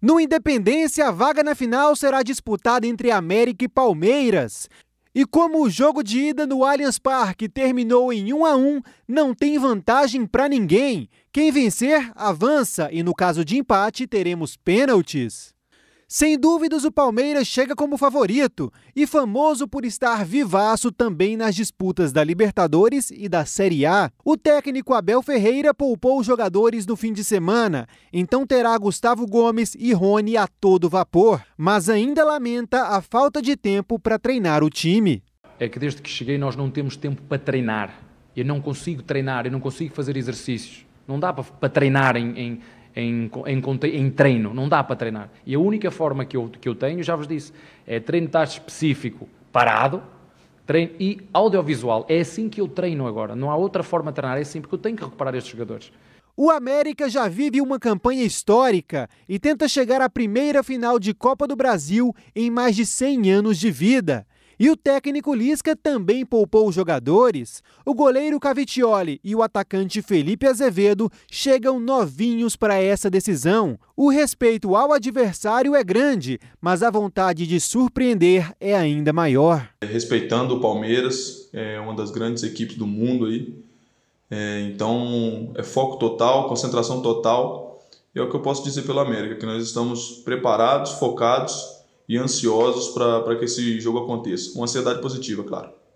No Independência, a vaga na final será disputada entre América e Palmeiras. E como o jogo de ida no Allianz Parque terminou em 1 a 1, não tem vantagem para ninguém. Quem vencer avança e no caso de empate teremos pênaltis. Sem dúvidas, o Palmeiras chega como favorito e famoso por estar vivaço também nas disputas da Libertadores e da Série A. O técnico Abel Ferreira poupou os jogadores no fim de semana, então terá Gustavo Gomes e Rony a todo vapor, mas ainda lamenta a falta de tempo para treinar o time. É que desde que cheguei nós não temos tempo para treinar. Eu não consigo treinar, eu não consigo fazer exercícios. Não dá para, treinar em, em, em, em, em treino, não dá para treinar. E a única forma que eu, que eu tenho, já vos disse, é treino de específico parado, treino e audiovisual. É assim que eu treino agora, não há outra forma de treinar, é assim, porque eu tenho que recuperar estes jogadores. O América já vive uma campanha histórica e tenta chegar à primeira final de Copa do Brasil em mais de 100 anos de vida. E o técnico Lisca também poupou os jogadores. O goleiro Cavicioli e o atacante Felipe Azevedo chegam novinhos para essa decisão. O respeito ao adversário é grande, mas a vontade de surpreender é ainda maior. Respeitando o Palmeiras, é uma das grandes equipes do mundo aí. É, então é foco total, concentração total. E é o que eu posso dizer pelo América, que nós estamos preparados, focados e ansiosos para que esse jogo aconteça. Uma ansiedade positiva, claro.